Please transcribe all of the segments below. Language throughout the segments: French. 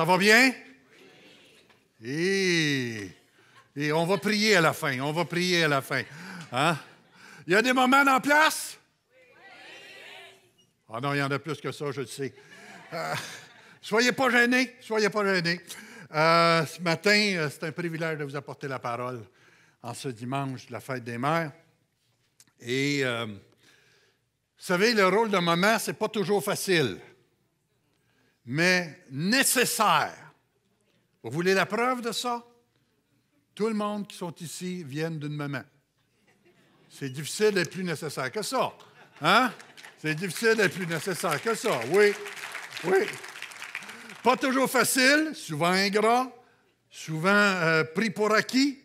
Ça va bien? Et, et on va prier à la fin. On va prier à la fin. Il hein? y a des moments en place? Ah oh non, il y en a plus que ça, je le sais. Euh, soyez pas gênés, soyez pas gênés. Euh, ce matin, euh, c'est un privilège de vous apporter la parole en ce dimanche de la fête des mères. Et vous savez, le rôle de maman, c'est pas toujours facile mais nécessaire. Vous voulez la preuve de ça? Tout le monde qui sont ici vient d'une maman. C'est difficile et plus nécessaire que ça. Hein? C'est difficile et plus nécessaire que ça. Oui. Oui. Pas toujours facile, souvent ingrat, souvent euh, pris pour acquis.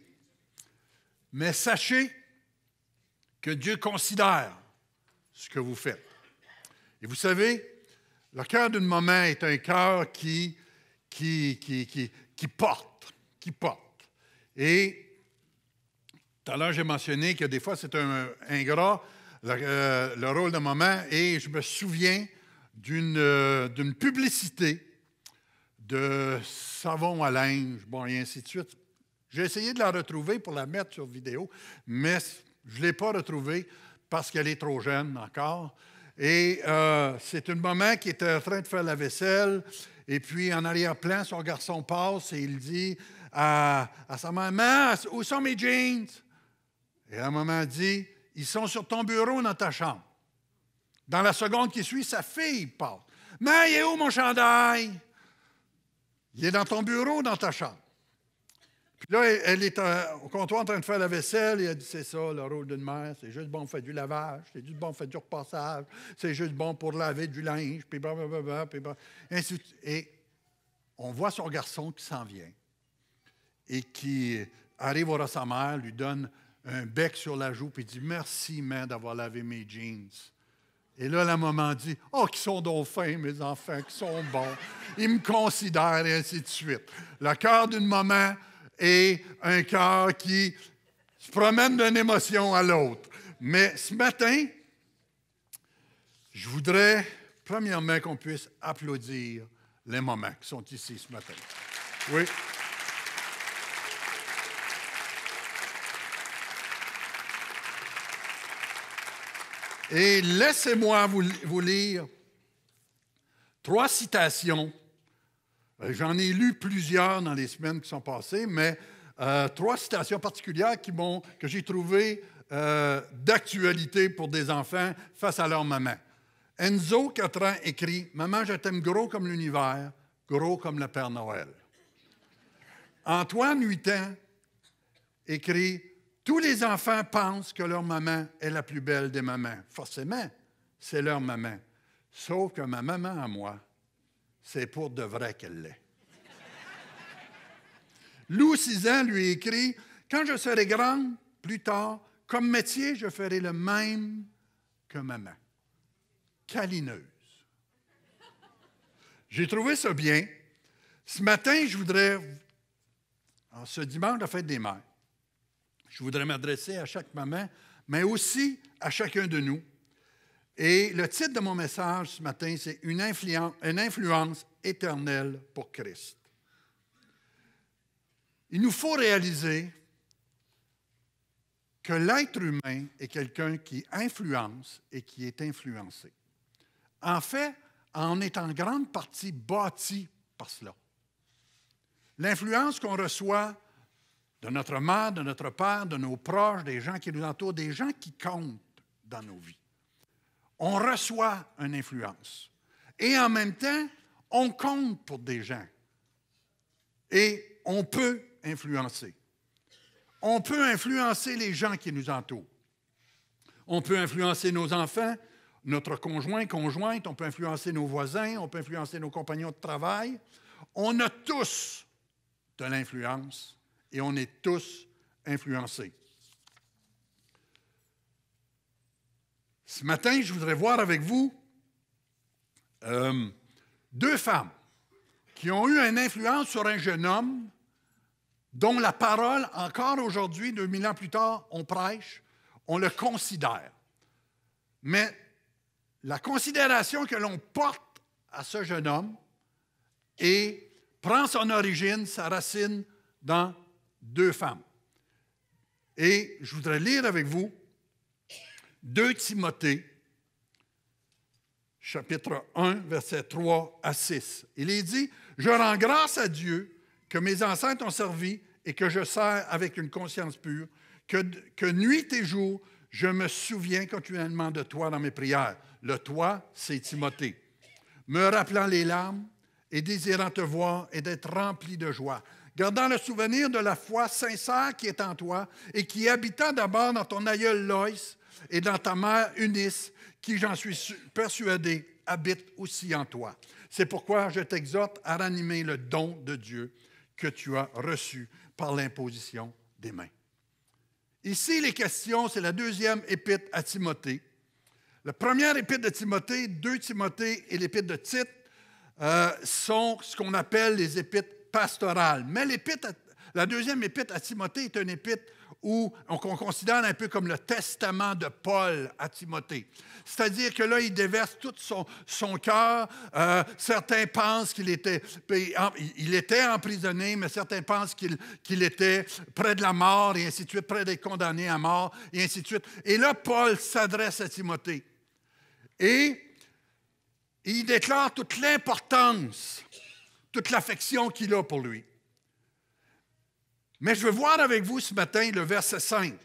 Mais sachez que Dieu considère ce que vous faites. Et vous savez, le cœur d'une maman est un cœur qui, qui, qui, porte, qui porte. Et tout à l'heure, j'ai mentionné que des fois, c'est un ingrat, euh, le, rôle de maman, et je me souviens euh, d'une publicité de savon à linge, bon, et ainsi de suite. J'ai essayé de la retrouver pour la mettre sur vidéo, mais je ne l'ai pas retrouvée parce qu'elle est trop jeune encore. Et euh, c'est une maman qui était euh, en train de faire la vaisselle. Et puis, en arrière-plan, son garçon passe et il dit à, sa maman Où sont mes jeans Et la maman dit Ils sont sur ton bureau dans ta chambre. Dans la seconde qui suit, sa fille passe. Mais il est où mon chandail Il est dans ton bureau, dans ta chambre là, elle est au comptoir en train de faire la vaisselle et elle dit C'est ça, le rôle d'une mère, c'est juste bon, fait du lavage, c'est juste bon, fait du repassage, c'est juste bon pour laver du linge, puis blablabla, puis bah, Et on voit son garçon qui s'en vient et qui arrive au sa mère, lui donne un bec sur la joue, puis dit Merci, mère, d'avoir lavé mes jeans. Et là, la maman dit Oh, qui sont dauphins, mes enfants, qui sont bons. Ils me considèrent, et ainsi de suite. Le cœur d'une maman et un cœur qui se promène d'une émotion à l'autre. Mais ce matin, je voudrais, premièrement, qu'on puisse applaudir les moments qui sont ici ce matin. Oui. Et laissez-moi vous, vous lire trois citations euh, j'en ai lu plusieurs dans les semaines qui sont passées, mais euh, trois citations particulières que j'ai trouvées euh, d'actualité pour des enfants face à leur maman. Enzo, 4 ans, écrit Maman, je t'aime gros comme l'univers, gros comme le Père Noël. Antoine, 8 ans, écrit Tous les enfants pensent que leur maman est la plus belle des mamans. Forcément, c'est leur maman. Sauf que ma maman à moi, c'est pour de vrai qu'elle l'est. Lou Cizan lui écrit Quand je serai grande, plus tard, comme métier, je ferai le même que maman. Câlineuse. J'ai trouvé ça bien. Ce matin, je voudrais, en ce dimanche de fête des mères, je voudrais m'adresser à chaque maman, mais aussi à chacun de nous et le titre de mon message ce matin, c'est une, influence éternelle pour Christ. Il nous faut réaliser que l'être humain est quelqu'un qui influence et qui est influencé. En fait, on est en grande partie bâti par cela. L'influence qu'on reçoit de notre mère, de notre père, de nos proches, des gens qui nous entourent, des gens qui comptent dans nos vies on reçoit une influence. Et en même temps, on compte pour des gens. Et on peut influencer. On peut influencer les gens qui nous entourent. On peut influencer nos enfants, notre conjoint, conjointe, on peut influencer nos voisins, on peut influencer nos compagnons de travail. On a tous de l'influence et on est tous influencés. Ce matin, je voudrais voir avec vous euh, deux femmes qui ont eu une influence sur un jeune homme dont la parole, encore aujourd'hui, 2000 ans plus tard, on prêche, on le considère. Mais la considération que l'on porte à ce jeune homme et prend son origine, sa racine dans deux femmes. Et je voudrais lire avec vous 2 Timothée, chapitre 1, verset 3 à 6. Il est dit, je rends grâce à Dieu que mes enceintes ont servi et que je sers avec une conscience pure, que, que nuit et jour, je me souviens continuellement de toi dans mes prières. Le toi, c'est Timothée. Me rappelant les larmes et désirant te voir et d'être rempli de joie, gardant le souvenir de la foi sincère qui est en toi et qui habitant d'abord dans ton aïeul Loïs, et dans ta mère Unice, qui, j'en suis persuadé, habite aussi en toi. C'est pourquoi je t'exhorte à ranimer le don de Dieu que tu as reçu par l'imposition des mains. Ici, les questions, c'est la deuxième épître à Timothée. La première épître de Timothée, 2 Timothée et l'épître de Tite euh, sont ce qu'on appelle les épîtres pastorales. Mais la deuxième épître à Timothée est une épître où on, considère un peu comme le testament de Paul à Timothée. C'est-à-dire que là, il déverse tout son, cœur. Euh, certains pensent qu'il était, il était emprisonné, mais certains pensent qu'il était près de la mort et ainsi de suite, près des condamnés à mort et ainsi de suite. Et là, Paul s'adresse à Timothée et il déclare toute l'importance, toute l'affection qu'il a pour lui. Mais je veux voir avec vous ce matin le verset 5.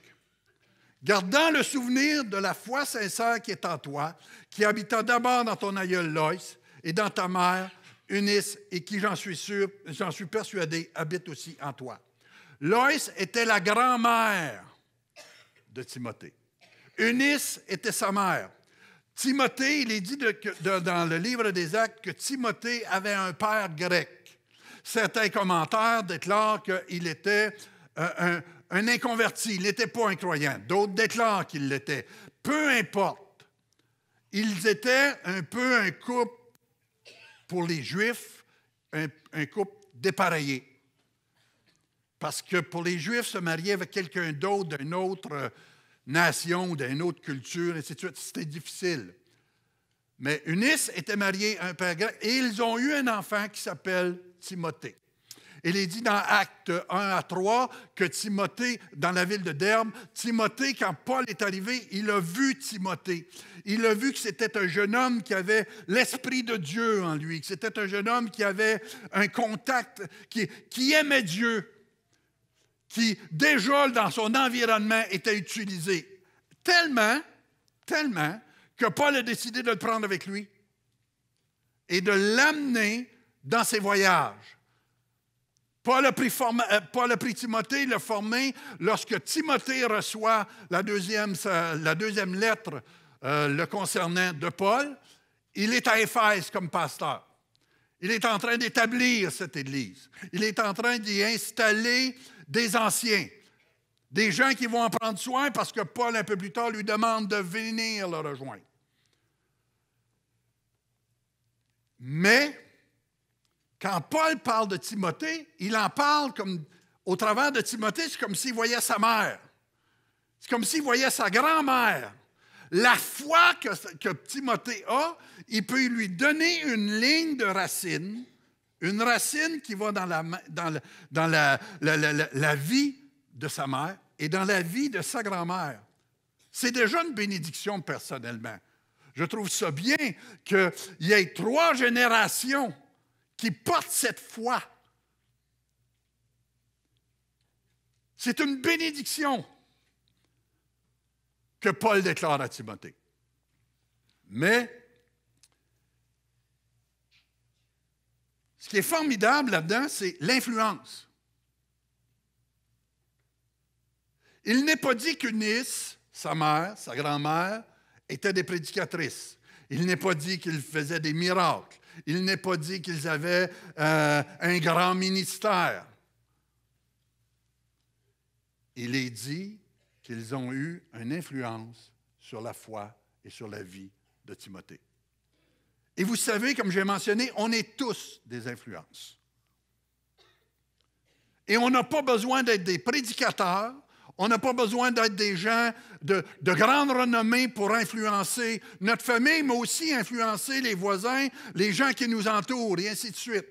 Gardant le souvenir de la foi sincère qui est en toi, qui habitant d'abord dans ton aïeul Loïs et dans ta mère, Unis, et qui, j'en suis sûr, j'en suis persuadé, habite aussi en toi. Loïs était la grand-mère de Timothée. Eunice était sa mère. Timothée, il est dit dans le livre des Actes que Timothée avait un père grec certains commentaires déclarent qu'il était euh, un, inconverti, il n'était pas un croyant. D'autres déclarent qu'il l'était. Peu importe, ils étaient un peu un couple, pour les Juifs, un, couple dépareillé. Parce que pour les Juifs, se marier avec quelqu'un d'autre, d'une autre euh, nation, d'une autre culture, etc., c'était difficile. Mais Eunice était marié à un père grec et ils ont eu un enfant qui s'appelle Timothée. Il est dit dans Actes 1 à 3 que Timothée, dans la ville de Derbe, Timothée, quand Paul est arrivé, il a vu Timothée. Il a vu que c'était un jeune homme qui avait l'Esprit de Dieu en lui, que c'était un jeune homme qui avait un contact, qui, qui aimait Dieu, qui déjà dans son environnement était utilisé. Tellement, tellement que Paul a décidé de le prendre avec lui et de l'amener dans ses voyages. Paul a, pris Timothée euh, Paul a Timothée, le formé lorsque Timothée reçoit la deuxième, lettre euh, le concernant de Paul. Il est à Éphèse comme pasteur. Il est en train d'établir cette Église. Il est en train d'y installer des anciens, des gens qui vont en prendre soin parce que Paul, un peu plus tard, lui demande de venir le rejoindre. Mais quand Paul parle de Timothée, il en parle comme au travers de Timothée, c'est comme s'il voyait sa mère. C'est comme s'il voyait sa grand-mère. La foi que, que Timothée a, il peut lui donner une ligne de racine, une racine qui va dans la, dans dans la, la vie de sa mère et dans la vie de sa grand-mère. C'est déjà une bénédiction personnellement. Je trouve ça bien qu'il y ait trois générations qui porte cette foi. C'est une bénédiction que Paul déclare à Timothée. Mais ce qui est formidable là-dedans, c'est l'influence. Il n'est pas dit Nice, sa mère, sa grand-mère, étaient des prédicatrices. Il n'est pas dit qu'ils faisaient des miracles. Il n'est pas dit qu'ils avaient euh, un grand ministère. Il est dit qu'ils ont eu une influence sur la foi et sur la vie de Timothée. Et vous savez, comme j'ai mentionné, on est tous des influences. Et on n'a pas besoin d'être des prédicateurs, on n'a pas besoin d'être des gens de, grande renommée pour influencer notre famille, mais aussi influencer les voisins, les gens qui nous entourent, et ainsi de suite.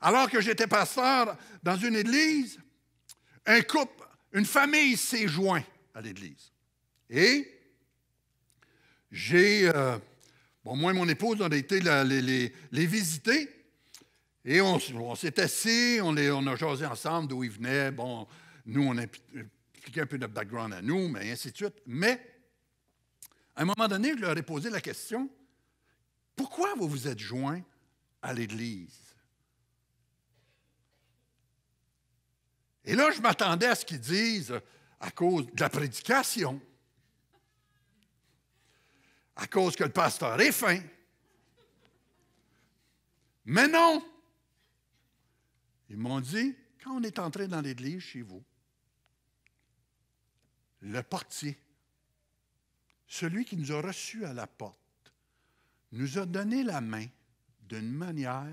Alors que j'étais pasteur dans une église, un couple, une famille s'est joint à l'église. Et j'ai, euh, bon, moi et mon épouse, on a été les, visiter. Et on, s'est assis, on, on a jasé ensemble d'où ils venaient, bon, nous, on a expliqué euh, un peu notre background à nous, mais ainsi de suite. Mais, à un moment donné, je leur ai posé la question pourquoi vous vous êtes joints à l'Église Et là, je m'attendais à ce qu'ils disent à cause de la prédication, à cause que le pasteur est fin. Mais non! Ils m'ont dit, quand on est entré dans l'Église chez vous, le portier, celui qui nous a reçus à la porte, nous a donné la main d'une manière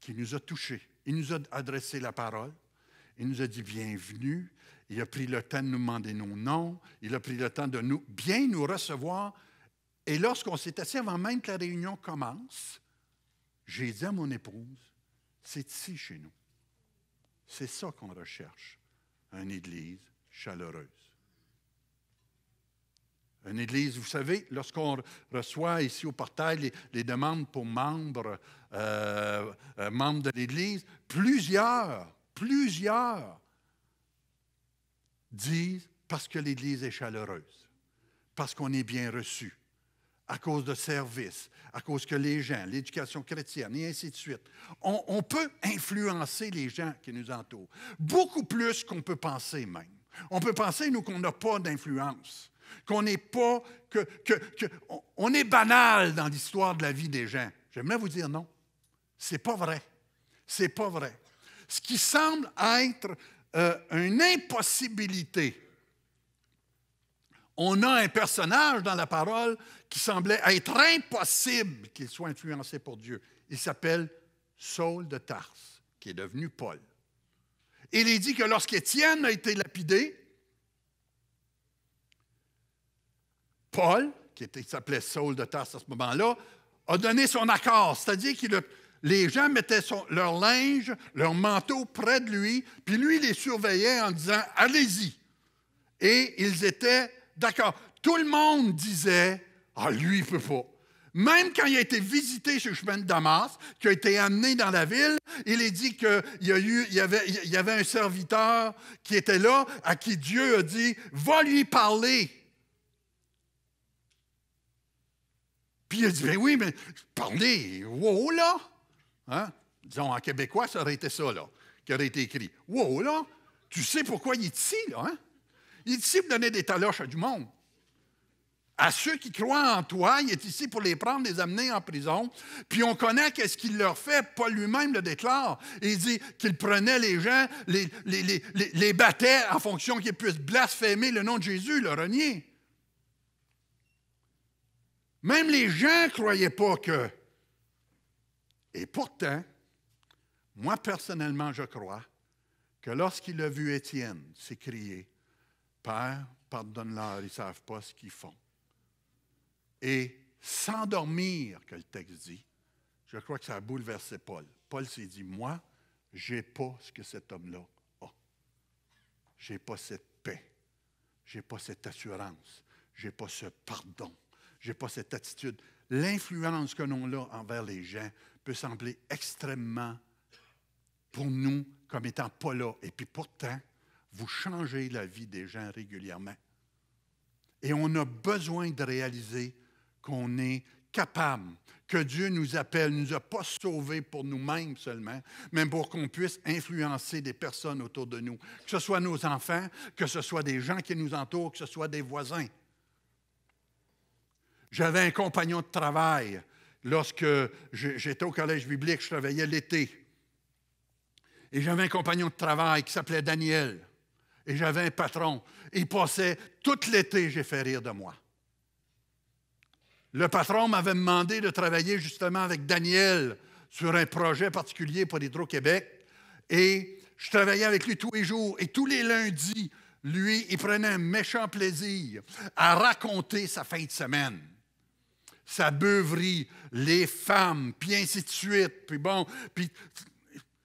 qui nous a touchés. Il nous a adressé la parole. Il nous a dit bienvenue. Il a pris le temps de nous demander nos noms. Il a pris le temps de nous bien nous recevoir. Et lorsqu'on s'est assis avant même que la réunion commence, j'ai dit à mon épouse, c'est ici chez nous. C'est ça qu'on recherche une Église chaleureuse. Une Église, vous savez, lorsqu'on reçoit ici au portail les, demandes pour membres, euh, euh, membres de l'Église, plusieurs, plusieurs disent parce que l'Église est chaleureuse, parce qu'on est bien reçu, à cause de services, à cause que les gens, l'éducation chrétienne et ainsi de suite. On, peut influencer les gens qui nous entourent, beaucoup plus qu'on peut penser même. On peut penser, nous, qu'on n'a pas d'influence, qu'on n'est pas, que, est banal dans l'histoire de la vie des gens. J'aimerais vous dire non. C'est pas vrai. C'est pas vrai. Ce qui semble être euh, une impossibilité, on a un personnage dans la parole qui semblait être impossible qu'il soit influencé pour Dieu. Il s'appelle Saul de Tarse, qui est devenu Paul. Il est dit que lorsqu'Étienne a été lapidé, Paul, qui s'appelait Saul de Tarse à ce moment-là, a donné son accord, c'est-à-dire que les gens mettaient leur linge, leur manteau près de lui, puis lui les surveillait en disant Allez-y. Et ils étaient D'accord. Tout le monde disait, ah, lui, il peut pas. Même quand il a été visité sur le chemin de Damas, qui a été amené dans la ville, il est dit qu'il y, y, avait, un serviteur qui était là, à qui Dieu a dit, va lui parler. Puis il a dit, ben oui, mais parlez, wow là. Hein? Disons, en québécois, ça aurait été ça, là, qui aurait été écrit. Wow là, tu sais pourquoi il est ici, là, hein? Il est ici donner des taloches à du monde. À ceux qui croient en toi, il est ici pour les prendre, les amener en prison. Puis on connaît qu'est-ce qu'il leur fait. Paul lui-même le déclare. Il dit qu'il prenait les gens, les, les, les, les battait en fonction qu'ils puissent blasphémer le nom de Jésus, le renier. Même les gens ne croyaient pas que. Et pourtant, moi personnellement, je crois que lorsqu'il a vu Étienne s'écrier, Père, pardonne-leur, ils ne savent pas ce qu'ils font. Et s'endormir, que le texte dit, je crois que ça a bouleversé Paul. Paul s'est dit, moi, je n'ai pas ce que cet homme-là a. Je n'ai pas cette paix. Je n'ai pas cette assurance. Je n'ai pas ce pardon. Je n'ai pas cette attitude. L'influence que l'on a envers les gens peut sembler extrêmement, pour nous, comme étant pas là. Et puis pourtant, vous changez la vie des gens régulièrement. Et on a besoin de réaliser qu'on est capable, que Dieu nous appelle, nous a pas sauvés pour nous-mêmes seulement, mais pour qu'on puisse influencer des personnes autour de nous, que ce soit nos enfants, que ce soit des gens qui nous entourent, que ce soit des voisins. J'avais un compagnon de travail lorsque j'étais au collège biblique, je travaillais l'été. Et j'avais un compagnon de travail qui s'appelait Daniel. Et j'avais un patron. Il passait tout l'été, j'ai fait rire de moi. Le patron m'avait demandé de travailler justement avec Daniel sur un projet particulier pour Hydro-Québec. Et je travaillais avec lui tous les jours. Et tous les lundis, lui, il prenait un méchant plaisir à raconter sa fin de semaine, sa beuverie, les femmes, puis ainsi de suite. Puis bon, puis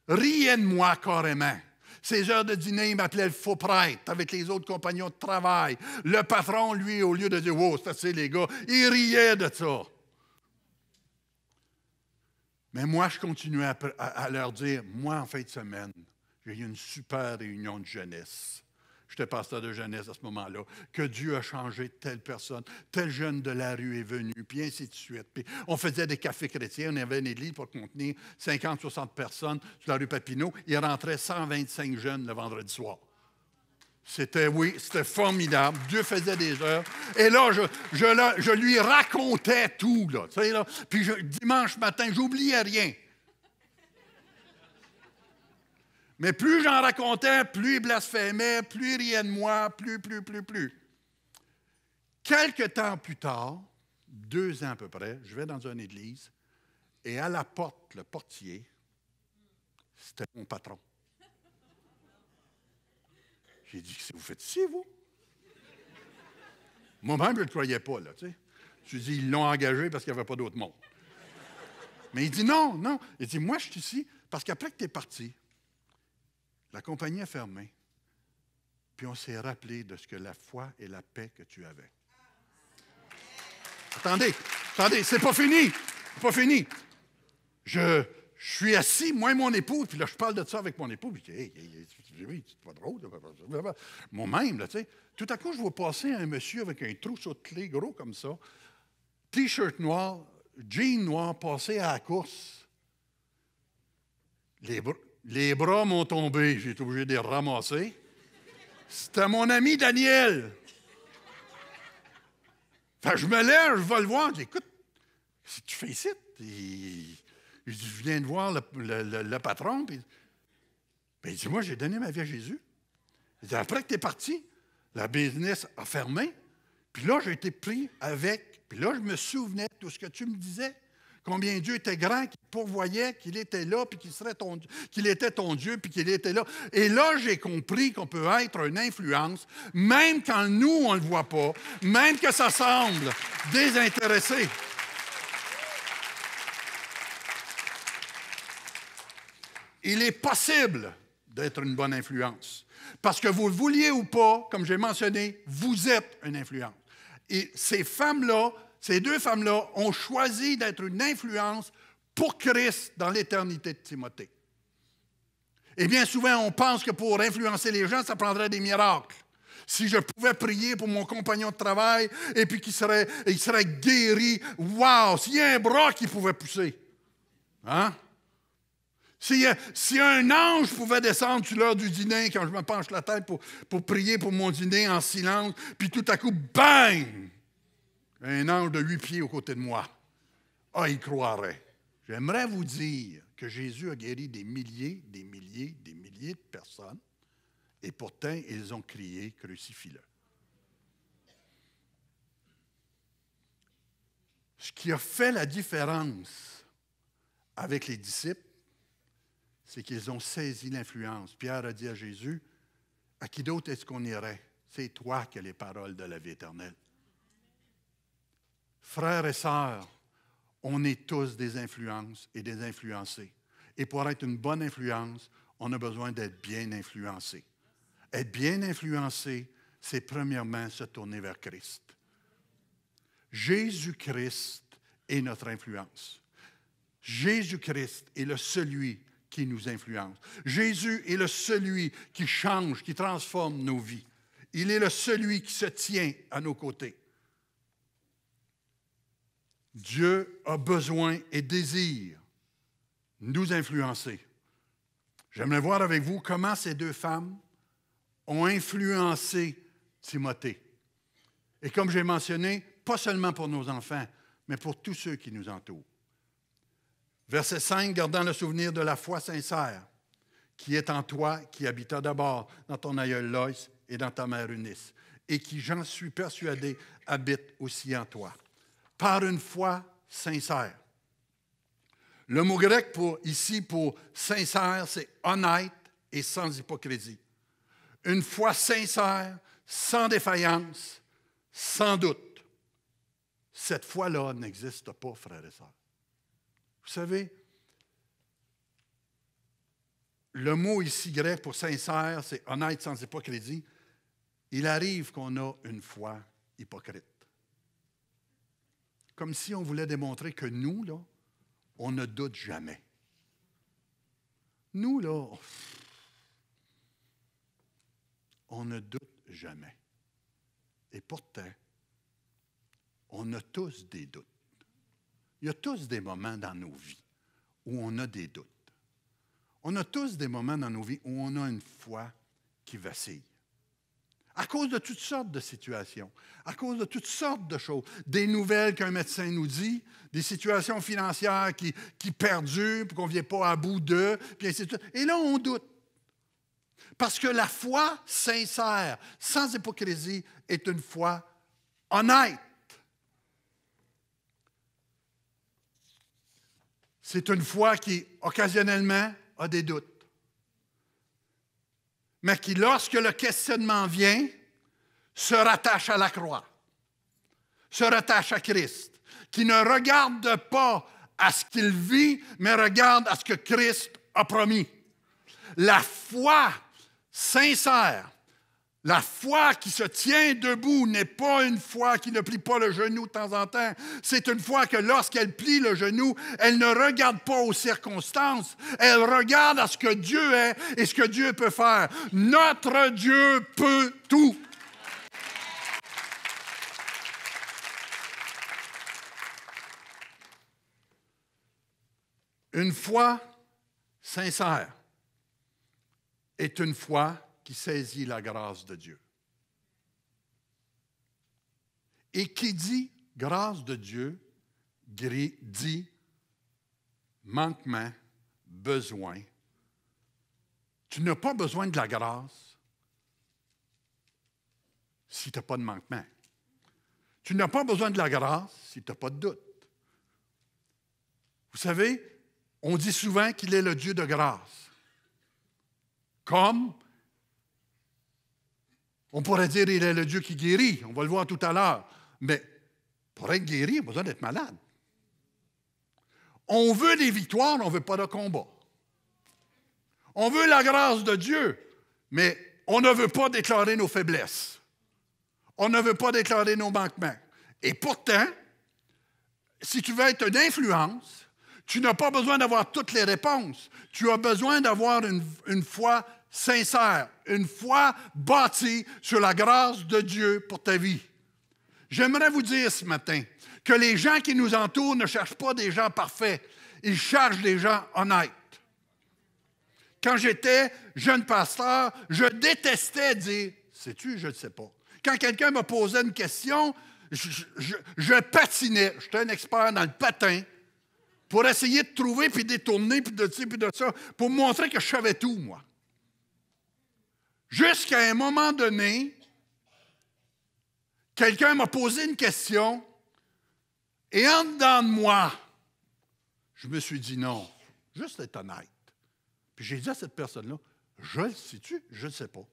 rien de moi carrément. Ces heures de dîner, il m'appelait le faux prêtre avec les autres compagnons de travail. Le patron, lui, au lieu de dire Wow, c'est les gars, il riait de ça. Mais moi, je continuais à, à leur dire Moi, en fin de semaine, j'ai eu une super réunion de jeunesse j'étais pasteur de jeunesse à ce moment-là, que Dieu a changé telle personne, tel jeune de la rue est venu, puis ainsi de suite. on faisait des cafés chrétiens, on avait une église pour contenir 50, 60 personnes sur la rue Papineau. Il rentrait 125 jeunes le vendredi soir. C'était, oui, c'était formidable. Dieu faisait des heures. Et là, je, lui racontais tout, là, Puis je, dimanche matin, j'oubliais rien. Mais plus j'en racontais, plus il blasphémait, plus il riait de moi, plus, plus, plus, plus. Quelque temps plus tard, deux ans à peu près, je vais dans une église et à la porte, le portier, c'était mon patron. J'ai dit, vous faites ici, vous? Moi-même, je ne le croyais pas, là, tu sais. Je dit, « ils l'ont engagé parce qu'il n'y avait pas d'autre monde. Mais il dit, non, non. Il dit, moi, je suis ici parce qu'après que tu es parti, la compagnie a fermé. Puis on s'est rappelé de ce que la foi et la paix que tu avais. Attendez, attendez, c'est pas fini. C'est pas fini. Je, suis assis, moi et mon époux, puis là, je parle de ça avec mon époux, puis je dis, hé, c'est pas drôle. Moi-même, là, tu sais. Tout à coup, je vois passer un monsieur avec un trousseau sur clé gros comme ça, T-shirt noir, jean noir, passé à la course. Les, les bras m'ont tombé, j'ai été obligé de les ramasser. C'était mon ami Daniel. je me lève, je vais le voir. Je dis, écoute, si tu fais ici, il... je viens de voir le, patron. Puis, ben, il dit, moi, j'ai donné ma vie à Jésus. après que tu es parti, la business a fermé. Puis là, j'ai été pris avec. Puis là, je me souvenais de tout ce que tu me disais. Combien Dieu était grand, qu'il pourvoyait, qu'il était là, puis qu'il serait ton, qu'il était ton Dieu, puis qu'il était là. Et là, j'ai compris qu'on peut être une influence, même quand nous, on ne le voit pas, même que ça semble désintéressé. Il est possible d'être une bonne influence. Parce que vous le vouliez ou pas, comme j'ai mentionné, vous êtes une influence. Et ces femmes-là ces deux femmes-là ont choisi d'être une influence pour Christ dans l'éternité de Timothée. Et eh bien souvent, on pense que pour influencer les gens, ça prendrait des miracles. Si je pouvais prier pour mon compagnon de travail et puis qu'il serait, il serait guéri, wow, s'il y a un bras qui pouvait pousser, hein? Si, si, un ange pouvait descendre sur l'heure du dîner, quand je me penche la tête pour, pour prier pour mon dîner en silence, puis tout à coup, bang, un ange de huit pieds aux côtés de moi. Ah, il croirait. J'aimerais vous dire que Jésus a guéri des milliers, des milliers, des milliers de personnes, et pourtant ils ont crié, crucifie-le. Ce qui a fait la différence avec les disciples, c'est qu'ils ont saisi l'influence. Pierre a dit à Jésus, à qui d'autre est-ce qu'on irait? C'est toi qui as les paroles de la vie éternelle. Frères et sœurs, on est tous des influences et des influencés. Et pour être une bonne influence, on a besoin d'être bien influencé. Être bien influencé, c'est premièrement se tourner vers Christ. Jésus-Christ est notre influence. Jésus-Christ est le celui qui nous influence. Jésus est le celui qui change, qui transforme nos vies. Il est le celui qui se tient à nos côtés. Dieu a besoin et désire nous influencer. J'aimerais voir avec vous comment ces deux femmes ont influencé Timothée. Et comme j'ai mentionné, pas seulement pour nos enfants, mais pour tous ceux qui nous entourent. Verset 5, gardant le souvenir de la foi sincère qui est en toi, qui habita d'abord dans ton aïeul Loïs et dans ta mère Eunice, et qui, j'en suis persuadé, habite aussi en toi par une foi sincère. Le mot grec pour, ici pour sincère, c'est honnête et sans hypocrisie. Une foi sincère, sans défaillance, sans doute. Cette foi-là n'existe pas, frères et sœurs. Vous savez, le mot ici grec pour sincère, c'est honnête sans hypocrisie. Il arrive qu'on a une foi hypocrite comme si on voulait démontrer que nous, là, on ne doute jamais. Nous, là, on ne doute jamais. Et pourtant, on a tous des doutes. Il y a tous des moments dans nos vies où on a des doutes. On a tous des moments dans nos vies où on a une foi qui vacille à cause de toutes sortes de situations, à cause de toutes sortes de choses, des nouvelles qu'un médecin nous dit, des situations financières qui, qui perdurent, puis qu'on ne vient pas à bout d'eux, puis ainsi de suite. Et là, on doute. Parce que la foi sincère, sans hypocrisie, est une foi honnête. C'est une foi qui, occasionnellement, a des doutes mais qui, lorsque le questionnement vient, se rattache à la croix, se rattache à Christ, qui ne regarde pas à ce qu'il vit, mais regarde à ce que Christ a promis. La foi sincère la foi qui se tient debout n'est pas une foi qui ne plie pas le genou de temps en temps. C'est une foi que lorsqu'elle plie le genou, elle ne regarde pas aux circonstances. Elle regarde à ce que Dieu est et ce que Dieu peut faire. Notre Dieu peut tout. Une foi sincère est une foi qui saisit la grâce de Dieu. Et qui dit grâce de Dieu, dit manquement, besoin. Tu n'as pas besoin de la grâce si tu n'as pas de manquement. Tu n'as pas besoin de la grâce si tu n'as pas de doute. Vous savez, on dit souvent qu'il est le Dieu de grâce. Comme on pourrait dire il est le Dieu qui guérit, on va le voir tout à l'heure. Mais pour être guéri, il a besoin d'être malade. On veut des victoires, on ne veut pas de combat. On veut la grâce de Dieu, mais on ne veut pas déclarer nos faiblesses. On ne veut pas déclarer nos manquements. Et pourtant, si tu veux être une influence, tu n'as pas besoin d'avoir toutes les réponses. Tu as besoin d'avoir une, une foi sincère, une foi bâtie sur la grâce de Dieu pour ta vie. J'aimerais vous dire ce matin que les gens qui nous entourent ne cherchent pas des gens parfaits, ils cherchent des gens honnêtes. Quand j'étais jeune pasteur, je détestais dire Sais-tu, je ne sais pas. Quand quelqu'un me posait une question, je, je patinais. J'étais un expert dans le patin pour essayer de trouver, puis détourner, puis de ci, puis de ça, pour montrer que je savais tout, moi. Jusqu'à un moment donné, quelqu'un m'a posé une question et en dedans de moi, je me suis dit non, juste être honnête. Puis j'ai dit à cette personne-là, je le situe, Je ne sais pas.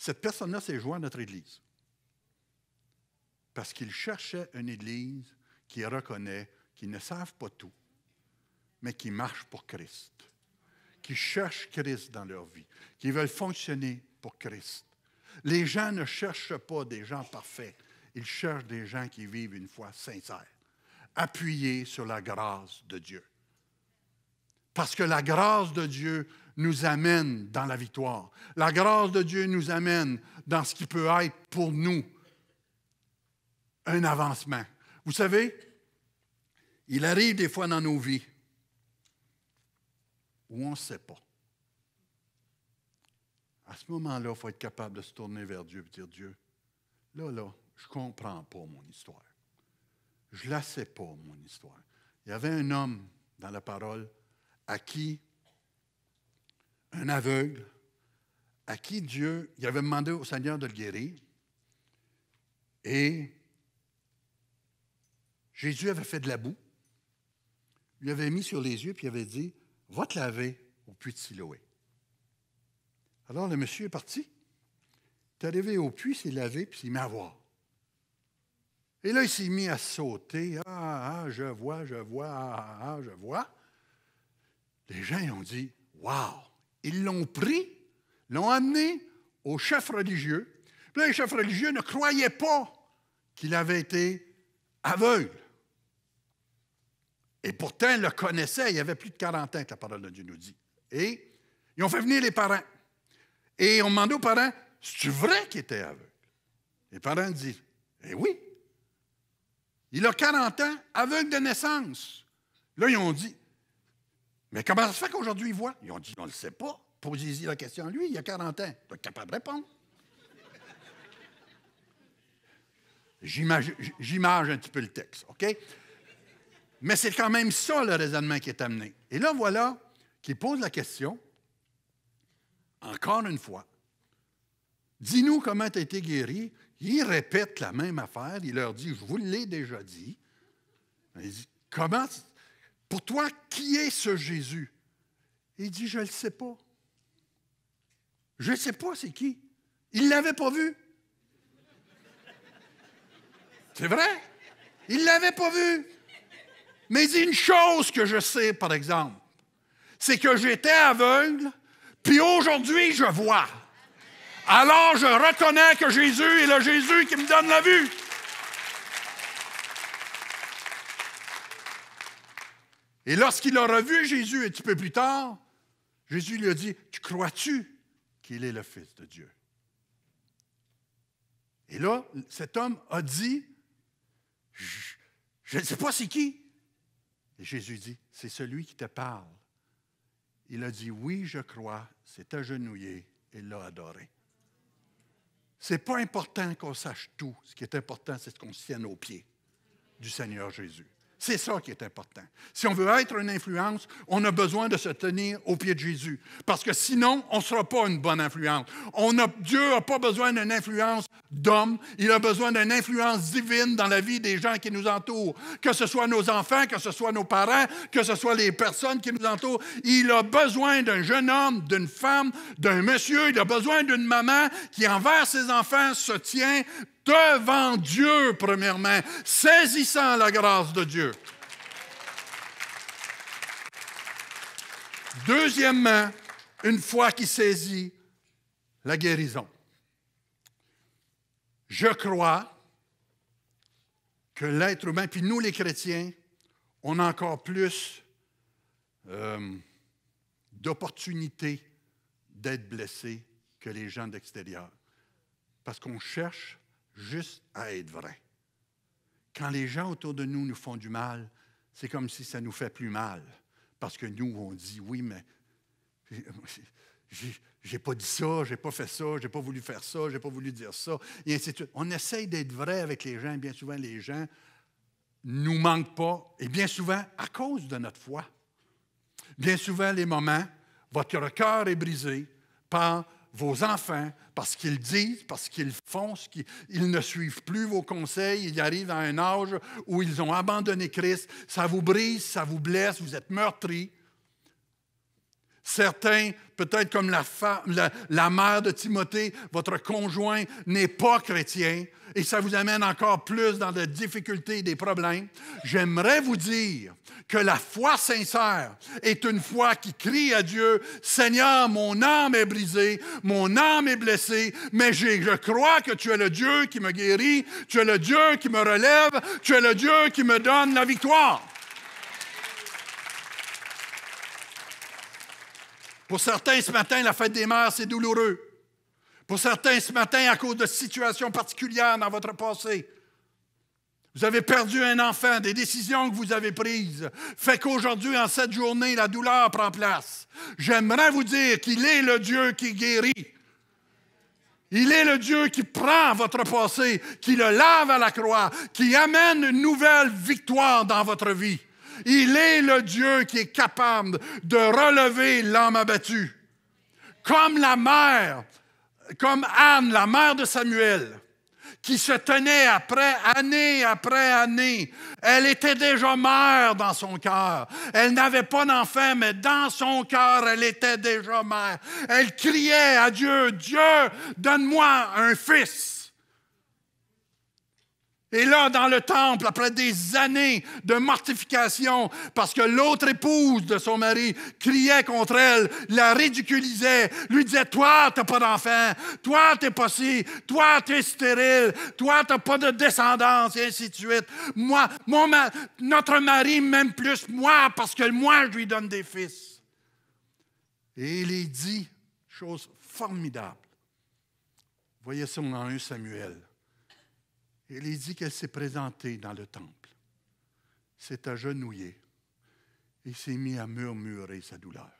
Cette personne-là s'est joint à notre Église parce qu'il cherchait une Église qui reconnaît qu'ils ne savent pas tout, mais qui marche pour Christ qui cherchent Christ dans leur vie, qui veulent fonctionner pour Christ. Les gens ne cherchent pas des gens parfaits, ils cherchent des gens qui vivent une foi sincère, appuyés sur la grâce de Dieu. Parce que la grâce de Dieu nous amène dans la victoire. La grâce de Dieu nous amène dans ce qui peut être pour nous un avancement. Vous savez, il arrive des fois dans nos vies ou on ne sait pas. À ce moment-là, il faut être capable de se tourner vers Dieu et dire, Dieu, là, là, je ne comprends pas mon histoire. Je ne la sais pas, mon histoire. Il y avait un homme dans la parole à qui, un aveugle, à qui Dieu, il avait demandé au Seigneur de le guérir. Et Jésus avait fait de la boue, lui avait mis sur les yeux, puis il avait dit, Va te laver au puits de Siloé. Alors le monsieur est parti. Il est arrivé au puits, s'est lavé, puis s'est mis à voir. Et là, il s'est mis à sauter. Ah, ah, ah je vois, je vois, ah, ah, ah je vois. Les gens ont dit Waouh Ils l'ont pris, l'ont amené au chef religieux. Puis là, le chef religieux ne croyait pas qu'il avait été aveugle. Et pourtant, ils le connaissaient. Il y avait plus de 40 ans que la parole de Dieu nous dit. Et ils ont fait venir les parents. Et on demandé aux parents, c'est vrai qu'il était aveugle? Les parents disent, eh oui. Il a 40 ans, aveugle de naissance. Là, ils ont dit, mais comment ça se fait qu'aujourd'hui il voit? Ils ont dit, on ne le sait pas. Posez-y la question à lui, il a 40 ans. Il est capable de répondre. J'image un petit peu le texte, OK? Mais c'est quand même ça le raisonnement qui est amené. Et là, voilà qu'il pose la question, encore une fois, dis-nous comment tu as été guéri. Il répète la même affaire, il leur dit, je vous l'ai déjà dit. Il dit, comment, pour toi, qui est ce Jésus? Il dit, je ne le sais pas. Je ne sais pas c'est qui. Il ne l'avait pas vu. C'est vrai? Il ne l'avait pas vu. Mais il une chose que je sais, par exemple, c'est que j'étais aveugle, puis aujourd'hui je vois. Alors je reconnais que Jésus est le Jésus qui me donne la vue. Et lorsqu'il a revu Jésus un petit peu plus tard, Jésus lui a dit, tu crois-tu qu'il est le Fils de Dieu? Et là, cet homme a dit, je ne sais pas c'est qui, et Jésus dit, c'est celui qui te parle. Il a dit, oui, je crois, s'est agenouillé et l'a adoré. Ce n'est pas important qu'on sache tout. Ce qui est important, c'est qu'on se tienne aux pieds du Seigneur Jésus. C'est ça qui est important. Si on veut être une influence, on a besoin de se tenir aux pieds de Jésus. Parce que sinon, on ne sera pas une bonne influence. On Dieu n'a pas besoin d'une influence d'homme. Il a besoin d'une influence divine dans la vie des gens qui nous entourent. Que ce soit nos enfants, que ce soit nos parents, que ce soit les personnes qui nous entourent. Il a besoin d'un jeune homme, d'une femme, d'un monsieur. Il a besoin d'une maman qui, envers ses enfants, se tient devant Dieu, premièrement, saisissant la grâce de Dieu. Deuxièmement, une fois qu'il saisit la guérison. Je crois que l'être humain, puis nous les chrétiens, on a encore plus euh, d'opportunités d'être blessés que les gens d'extérieur. Parce qu'on cherche juste à être vrai. Quand les gens autour de nous nous font du mal, c'est comme si ça nous fait plus mal. Parce que nous, on dit oui, mais j'ai pas dit ça, j'ai pas fait ça, j'ai pas voulu faire ça, j'ai pas voulu dire ça, et ainsi de suite. On essaye d'être vrai avec les gens, bien souvent, les gens nous manquent pas, et bien souvent, à cause de notre foi. Bien souvent, les moments, votre cœur est brisé par vos enfants parce qu'ils disent, parce qu'ils font ce ils ne suivent plus vos conseils, ils arrivent à un âge où ils ont abandonné Christ, ça vous brise, ça vous blesse, vous êtes meurtri. Certains, peut-être comme la, la, mère de Timothée, votre conjoint n'est pas chrétien et ça vous amène encore plus dans des difficultés des problèmes. J'aimerais vous dire que la foi sincère est une foi qui crie à Dieu, Seigneur, mon âme est brisée, mon âme est blessée, mais je crois que tu es le Dieu qui me guérit, tu es le Dieu qui me relève, tu es le Dieu qui me donne la victoire. Pour certains, ce matin, la fête des mères, c'est douloureux. Pour certains, ce matin, à cause de situations particulières dans votre passé, vous avez perdu un enfant, des décisions que vous avez prises, fait qu'aujourd'hui, en cette journée, la douleur prend place. J'aimerais vous dire qu'il est le Dieu qui guérit. Il est le Dieu qui prend votre passé, qui le lave à la croix, qui amène une nouvelle victoire dans votre vie. Il est le Dieu qui est capable de relever l'homme abattu. Comme la mère, comme Anne, la mère de Samuel, qui se tenait après année après année. Elle était déjà mère dans son cœur. Elle n'avait pas d'enfant, mais dans son cœur, elle était déjà mère. Elle criait à Dieu, Dieu, donne-moi un fils. Et là, dans le temple, après des années de mortification, parce que l'autre épouse de son mari criait contre elle, la ridiculisait, lui disait, toi, t'as pas d'enfant, toi, t'es pas si. toi, es stérile, toi, t'as pas de descendance, et ainsi de suite. Moi, mon notre mari m'aime plus moi, parce que moi, je lui donne des fils. Et il est dit, chose formidable. Voyez ça a eu Samuel. Il dit qu'elle s'est présentée dans le temple, s'est agenouillée et s'est mise à murmurer sa douleur,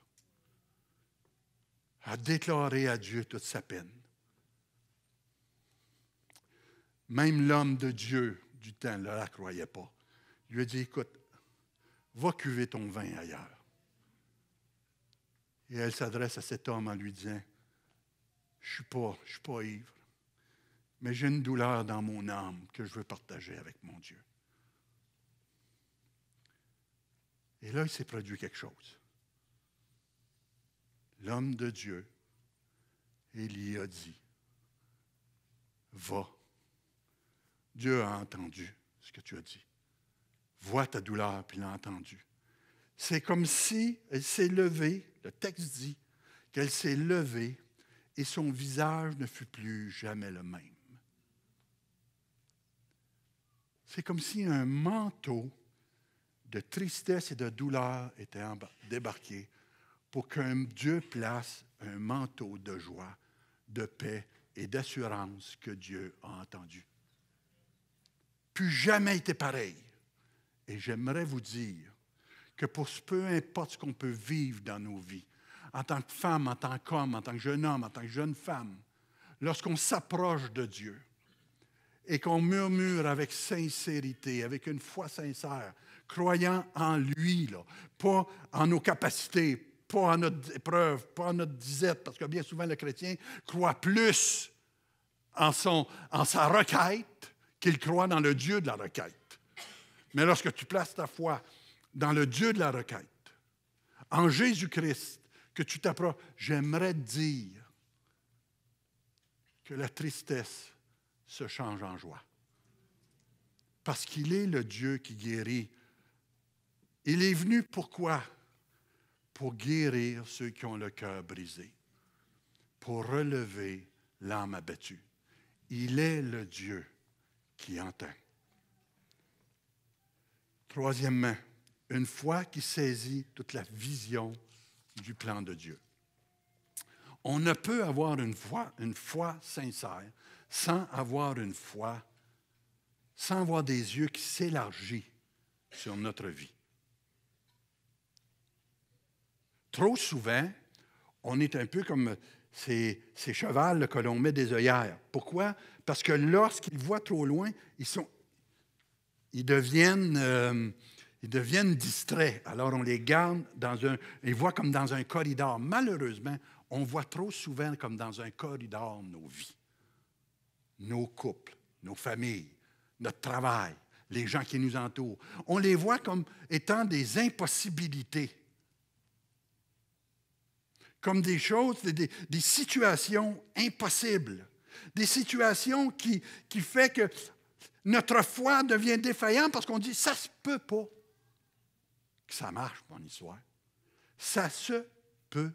à déclarer à Dieu toute sa peine. Même l'homme de Dieu du temps ne la croyait pas. Il lui a dit, écoute, va cuver ton vin ailleurs. Et elle s'adresse à cet homme en lui disant, je ne suis, pas, je suis pas ivre mais j'ai une douleur dans mon âme que je veux partager avec mon Dieu. Et là, il s'est produit quelque chose. L'homme de Dieu, il y a dit, va. Dieu a entendu ce que tu as dit. Vois ta douleur, puis l'a entendu. C'est comme si elle s'est levée, le texte dit, qu'elle s'est levée et son visage ne fut plus jamais le même. C'est comme si un manteau de tristesse et de douleur était débarqué pour qu'un Dieu place un manteau de joie, de paix et d'assurance que Dieu a entendu. Plus jamais été pareil. Et j'aimerais vous dire que pour peu importe ce qu'on peut vivre dans nos vies, en tant que femme, en tant qu'homme, en tant que jeune homme, en tant que jeune femme, lorsqu'on s'approche de Dieu, et qu'on murmure avec sincérité, avec une foi sincère, croyant en lui, pas en nos capacités, pas en notre épreuve, pas en notre disette, parce que bien souvent le chrétien croit plus en, son, en sa requête qu'il croit dans le Dieu de la requête. Mais lorsque tu places ta foi dans le Dieu de la requête, en Jésus-Christ, que tu t'approches, j'aimerais dire que la tristesse, se change en joie. Parce qu'il est le Dieu qui guérit. Il est venu pourquoi? Pour guérir ceux qui ont le cœur brisé, pour relever l'âme abattue. Il est le Dieu qui entend. Troisièmement, une foi qui saisit toute la vision du plan de Dieu. On ne peut avoir une foi, une foi sincère sans avoir une foi, sans avoir des yeux qui s'élargissent sur notre vie. Trop souvent, on est un peu comme ces, ces chevals que l'on met des œillères. Pourquoi? Parce que lorsqu'ils voient trop loin, ils, sont, ils, deviennent, euh, ils deviennent distraits. Alors on les garde dans un... Ils voient comme dans un corridor. Malheureusement, on voit trop souvent comme dans un corridor nos vies nos couples, nos familles, notre travail, les gens qui nous entourent. On les voit comme étant des impossibilités, comme des choses, des, situations impossibles, des situations qui, qui font que notre foi devient défaillante parce qu'on dit, ça se peut pas que ça marche, mon histoire. Ça se peut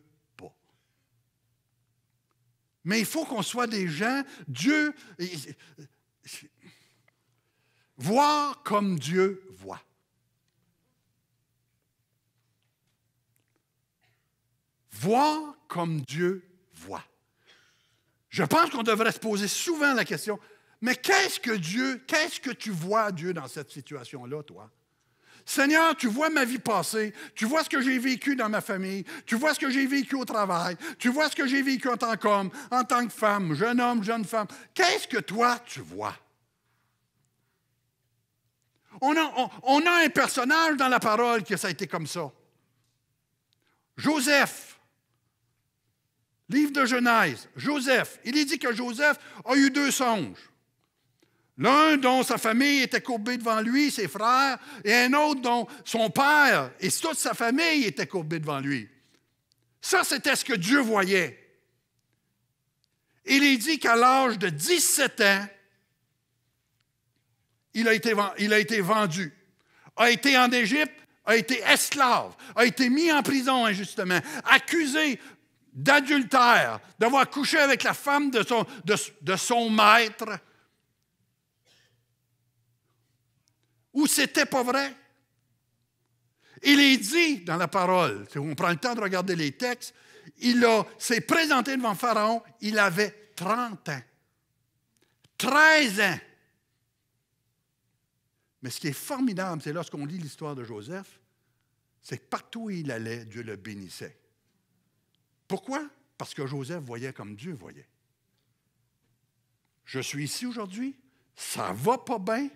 mais il faut qu'on soit des gens, Dieu, voir comme Dieu voit. Voir comme Dieu voit. Je pense qu'on devrait se poser souvent la question, mais qu'est-ce que Dieu, qu'est-ce que tu vois Dieu dans cette situation-là, toi? Seigneur, tu vois ma vie passée, tu vois ce que j'ai vécu dans ma famille, tu vois ce que j'ai vécu au travail, tu vois ce que j'ai vécu en tant qu'homme, en tant que femme, jeune homme, jeune femme. Qu'est-ce que toi tu vois? On a, un personnage dans la parole qui a été comme ça. Joseph, livre de Genèse, Joseph, il est dit que Joseph a eu deux songes. L'un dont sa famille était courbée devant lui, ses frères, et un autre dont son père et toute sa famille étaient courbés devant lui. Ça, c'était ce que Dieu voyait. Il est dit qu'à l'âge de 17 ans, il a, été, vendu, a été en Égypte, a été esclave, a été mis en prison injustement, accusé d'adultère, d'avoir couché avec la femme de son maître ou c'était pas vrai. Il est dit dans la parole, si on prend le temps de regarder les textes, il s'est présenté devant Pharaon, il avait 30 ans. 13 ans. Mais ce qui est formidable, c'est lorsqu'on lit l'histoire de Joseph, c'est que partout où il allait, Dieu le bénissait. Pourquoi? Parce que Joseph voyait comme Dieu voyait. Je suis ici aujourd'hui, ça ne va pas bien,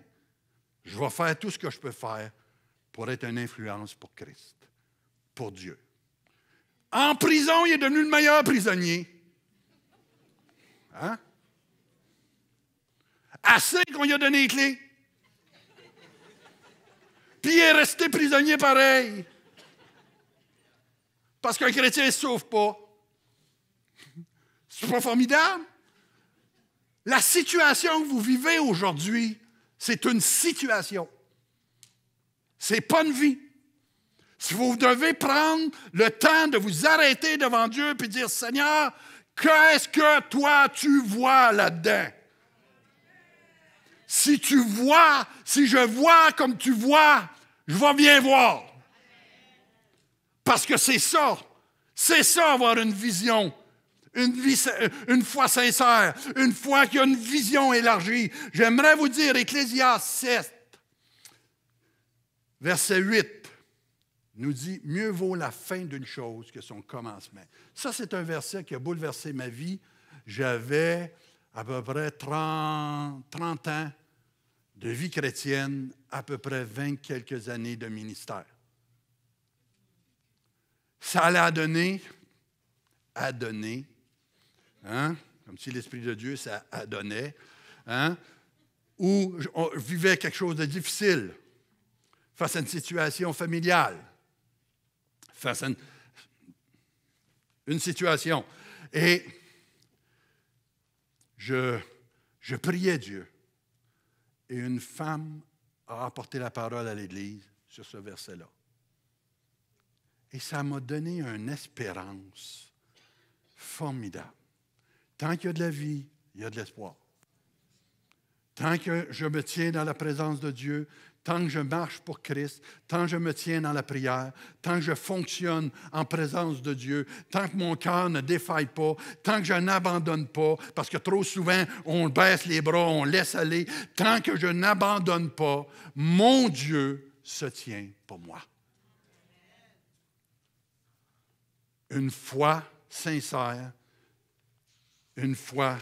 je vais faire tout ce que je peux faire pour être une influence pour Christ, pour Dieu. En prison, il est devenu le meilleur prisonnier. Hein? Assez qu'on lui a donné les clés. Puis il est resté prisonnier pareil. Parce qu'un chrétien ne se sauve pas. C'est pas formidable? La situation que vous vivez aujourd'hui, c'est une situation. C'est pas une vie. Si vous devez prendre le temps de vous arrêter devant Dieu et dire Seigneur, qu'est-ce que toi tu vois là-dedans? Si tu vois, si je vois comme tu vois, je vais bien voir. Parce que c'est ça. C'est ça avoir une vision une, foi sincère, une foi qui a une vision élargie. J'aimerais vous dire, Ecclésias 7, verset 8, nous dit, mieux vaut la fin d'une chose que son commencement. Ça, c'est un verset qui a bouleversé ma vie. J'avais à peu près 30, 30 ans de vie chrétienne, à peu près 20 quelques années de ministère. Ça allait à donner, à donner Hein, comme si l'Esprit de Dieu, ça donnait, hein? ou on vivait quelque chose de difficile face à une situation familiale, face à une, situation. Et je priais Dieu. Et une femme a apporté la parole à l'Église sur ce verset-là. Et ça m'a donné une espérance formidable. Tant qu'il y a de la vie, il y a de l'espoir. Tant que je me tiens dans la présence de Dieu, tant que je marche pour Christ, tant que je me tiens dans la prière, tant que je fonctionne en présence de Dieu, tant que mon cœur ne défaille pas, tant que je n'abandonne pas, parce que trop souvent on baisse les bras, on laisse aller, tant que je n'abandonne pas, mon Dieu se tient pour moi. Une foi sincère une foi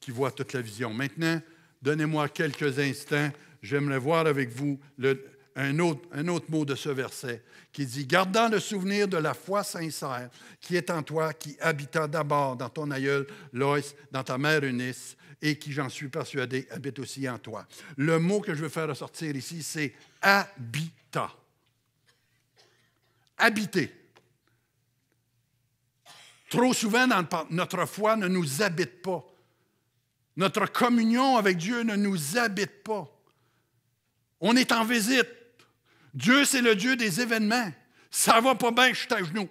qui voit toute la vision. Maintenant, donnez-moi quelques instants. J'aimerais voir avec vous un, autre, mot de ce verset qui dit, gardant le souvenir de la foi sincère qui est en toi, qui habita d'abord dans ton aïeul Loïs, dans ta mère Eunice, et qui, j'en suis persuadé, habite aussi en toi. Le mot que je veux faire ressortir ici, c'est habita. Habiter. Trop souvent, notre foi ne nous habite pas. Notre communion avec Dieu ne nous habite pas. On est en visite. Dieu, c'est le Dieu des événements. Ça va pas bien, je suis à genoux.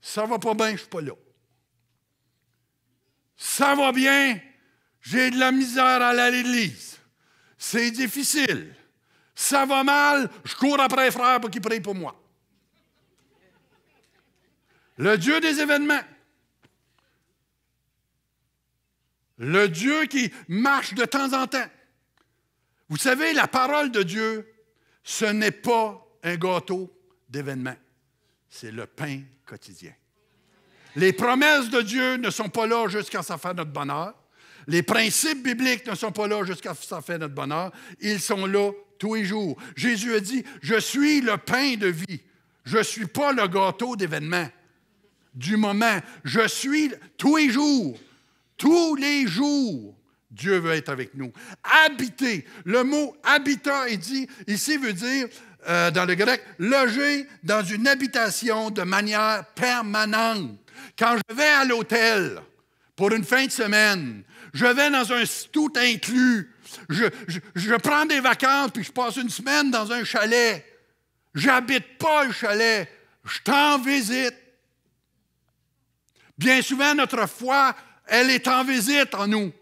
Ça va pas bien, je ne suis pas là. Ça va bien, j'ai de la misère à aller à l'église. C'est difficile. Ça va mal, je cours après frère, pour qu'il prie pour moi. Le Dieu des événements. Le Dieu qui marche de temps en temps. Vous savez, la parole de Dieu, ce n'est pas un gâteau d'événements. C'est le pain quotidien. Les promesses de Dieu ne sont pas là jusqu'à ça faire notre bonheur. Les principes bibliques ne sont pas là jusqu'à ça faire notre bonheur. Ils sont là tous les jours. Jésus a dit, je suis le pain de vie. Je ne suis pas le gâteau d'événements du moment. Je suis tous les jours, tous les jours. Dieu veut être avec nous. Habiter. Le mot habitant est dit, ici veut dire, euh, dans le grec, loger dans une habitation de manière permanente. Quand je vais à l'hôtel pour une fin de semaine, je vais dans un tout inclus. Je, prends des vacances puis je passe une semaine dans un chalet. J'habite pas le chalet. Je t'en visite. Bien souvent, notre foi, elle est en visite en nous,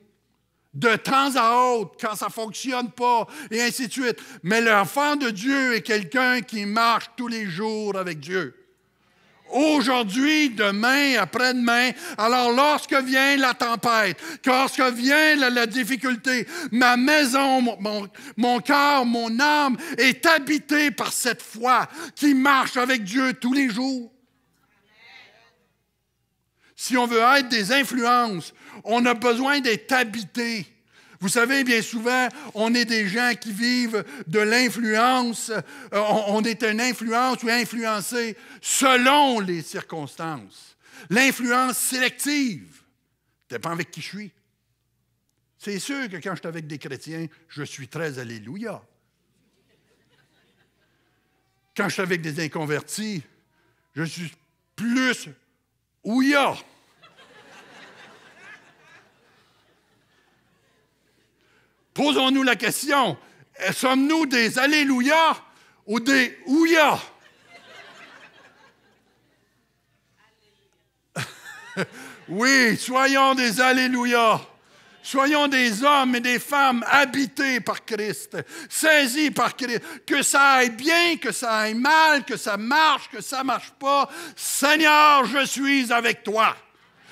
de temps à autre, quand ça ne fonctionne pas, et ainsi de suite. Mais l'enfant de Dieu est quelqu'un qui marche tous les jours avec Dieu. Aujourd'hui, demain, après-demain, alors lorsque vient la tempête, lorsque vient la, difficulté, ma maison, mon, mon corps, mon âme est habitée par cette foi qui marche avec Dieu tous les jours. Si on veut être des influences, on a besoin d'être habité. Vous savez, bien souvent, on est des gens qui vivent de l'influence. Euh, on est une influence ou influencé selon les circonstances. L'influence sélective dépend avec qui je suis. C'est sûr que quand je suis avec des chrétiens, je suis très alléluia. Quand je suis avec des inconvertis, je suis plus ouïa. Posons-nous la question, eh, sommes-nous des Alléluia ou des Ouya? oui, soyons des Alléluia. Soyons des hommes et des femmes habités par Christ, saisis par Christ. Que ça aille bien, que ça aille mal, que ça marche, que ça marche pas. Seigneur, je suis avec toi.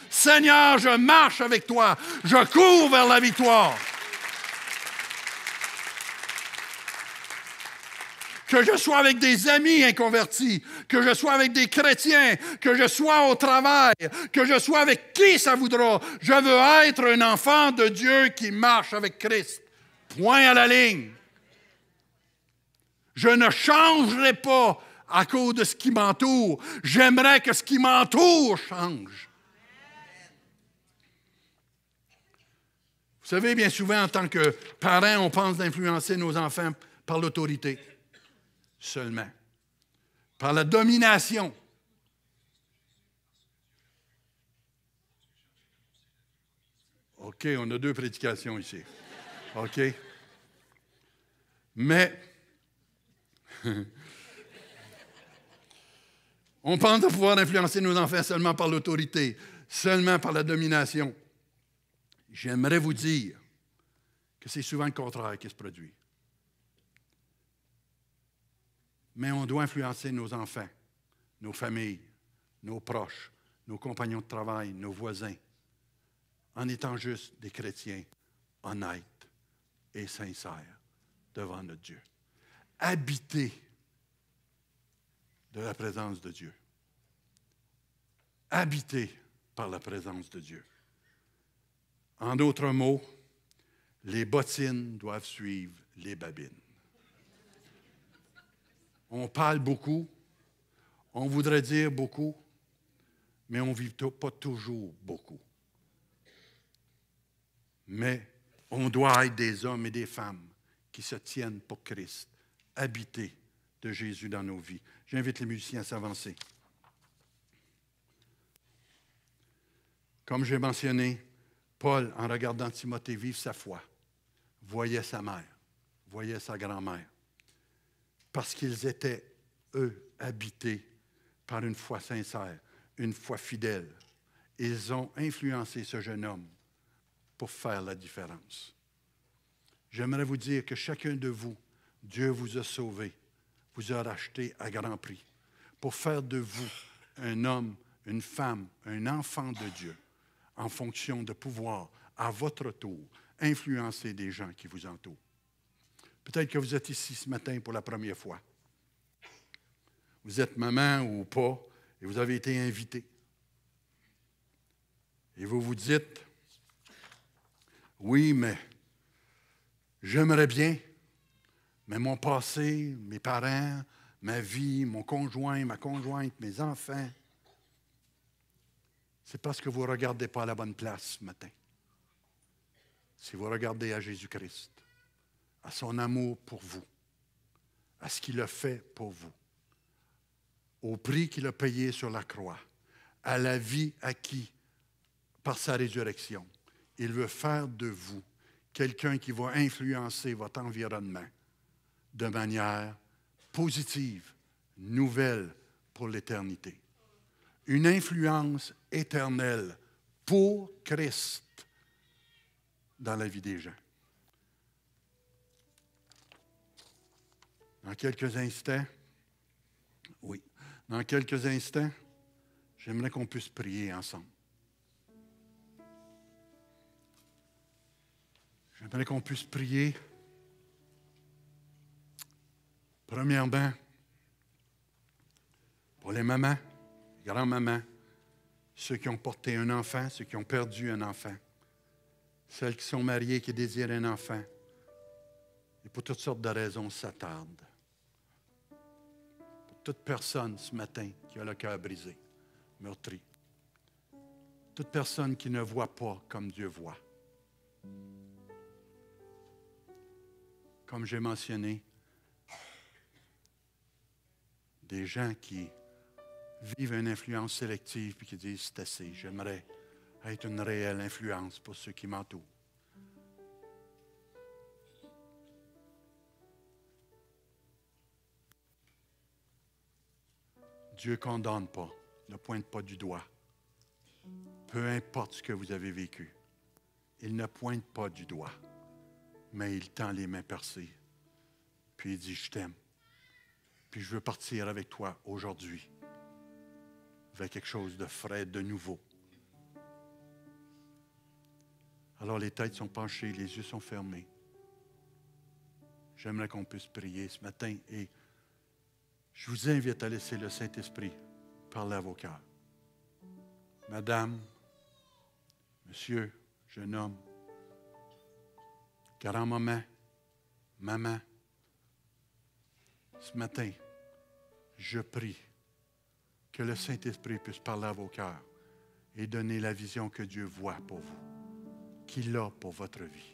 Seigneur, je marche avec toi. Je cours vers la victoire. que je sois avec des amis inconvertis, que je sois avec des chrétiens, que je sois au travail, que je sois avec qui ça voudra. Je veux être un enfant de Dieu qui marche avec Christ. Point à la ligne. Je ne changerai pas à cause de ce qui m'entoure. J'aimerais que ce qui m'entoure change. Vous savez, bien souvent, en tant que parents, on pense d'influencer nos enfants par l'autorité seulement, par la domination. OK, on a deux prédications ici. OK? Mais on pense de pouvoir influencer nos enfants seulement par l'autorité, seulement par la domination. J'aimerais vous dire que c'est souvent le contraire qui se produit. mais on doit influencer nos enfants, nos familles, nos proches, nos compagnons de travail, nos voisins, en étant juste des chrétiens honnêtes et sincères devant notre Dieu. Habiter de la présence de Dieu. Habiter par la présence de Dieu. En d'autres mots, les bottines doivent suivre les babines. On parle beaucoup, on voudrait dire beaucoup, mais on ne vit pas toujours beaucoup. Mais on doit être des hommes et des femmes qui se tiennent pour Christ, habité de Jésus dans nos vies. J'invite les musiciens à s'avancer. Comme j'ai mentionné, Paul, en regardant Timothée vivre sa foi, voyait sa mère, voyait sa grand-mère parce qu'ils étaient, eux, habités par une foi sincère, une foi fidèle. Ils ont influencé ce jeune homme pour faire la différence. J'aimerais vous dire que chacun de vous, Dieu vous a sauvé, vous a racheté à grand prix pour faire de vous un homme, une femme, un enfant de Dieu, en fonction de pouvoir, à votre tour, influencer des gens qui vous entourent. Peut-être que vous êtes ici ce matin pour la première fois. Vous êtes maman ou pas, et vous avez été invité. Et vous vous dites, oui, mais j'aimerais bien, mais mon passé, mes parents, ma vie, mon conjoint, ma conjointe, mes enfants, c'est parce que vous ne regardez pas à la bonne place ce matin. Si vous regardez à Jésus-Christ, à son amour pour vous, à ce qu'il a fait pour vous, au prix qu'il a payé sur la croix, à la vie acquise par sa résurrection. Il veut faire de vous quelqu'un qui va influencer votre environnement de manière positive, nouvelle pour l'éternité. Une influence éternelle pour Christ dans la vie des gens. Dans quelques instants, oui, dans quelques instants, j'aimerais qu'on puisse prier ensemble. J'aimerais qu'on puisse prier. Premièrement, pour les mamans, les grands mamans ceux qui ont porté un enfant, ceux qui ont perdu un enfant, celles qui sont mariées qui désirent un enfant, et pour toutes sortes de raisons s'attardent toute personne ce matin qui a le cœur brisé, meurtri, toute personne qui ne voit pas comme Dieu voit. Comme j'ai mentionné, des gens qui vivent une influence sélective et qui disent c'est assez, j'aimerais être une réelle influence pour ceux qui m'entourent. Dieu condamne pas, ne pointe pas du doigt. Peu importe ce que vous avez vécu, il ne pointe pas du doigt, mais il tend les mains percées. Puis il dit, je t'aime. Puis je veux partir avec toi aujourd'hui vers quelque chose de frais, de nouveau. Alors les têtes sont penchées, les yeux sont fermés. J'aimerais qu'on puisse prier ce matin et je vous invite à laisser le Saint-Esprit parler à vos cœurs. Madame, monsieur, jeune homme, grand-maman, maman, ce matin, je prie que le Saint-Esprit puisse parler à vos cœurs et donner la vision que Dieu voit pour vous, qu'il a pour votre vie.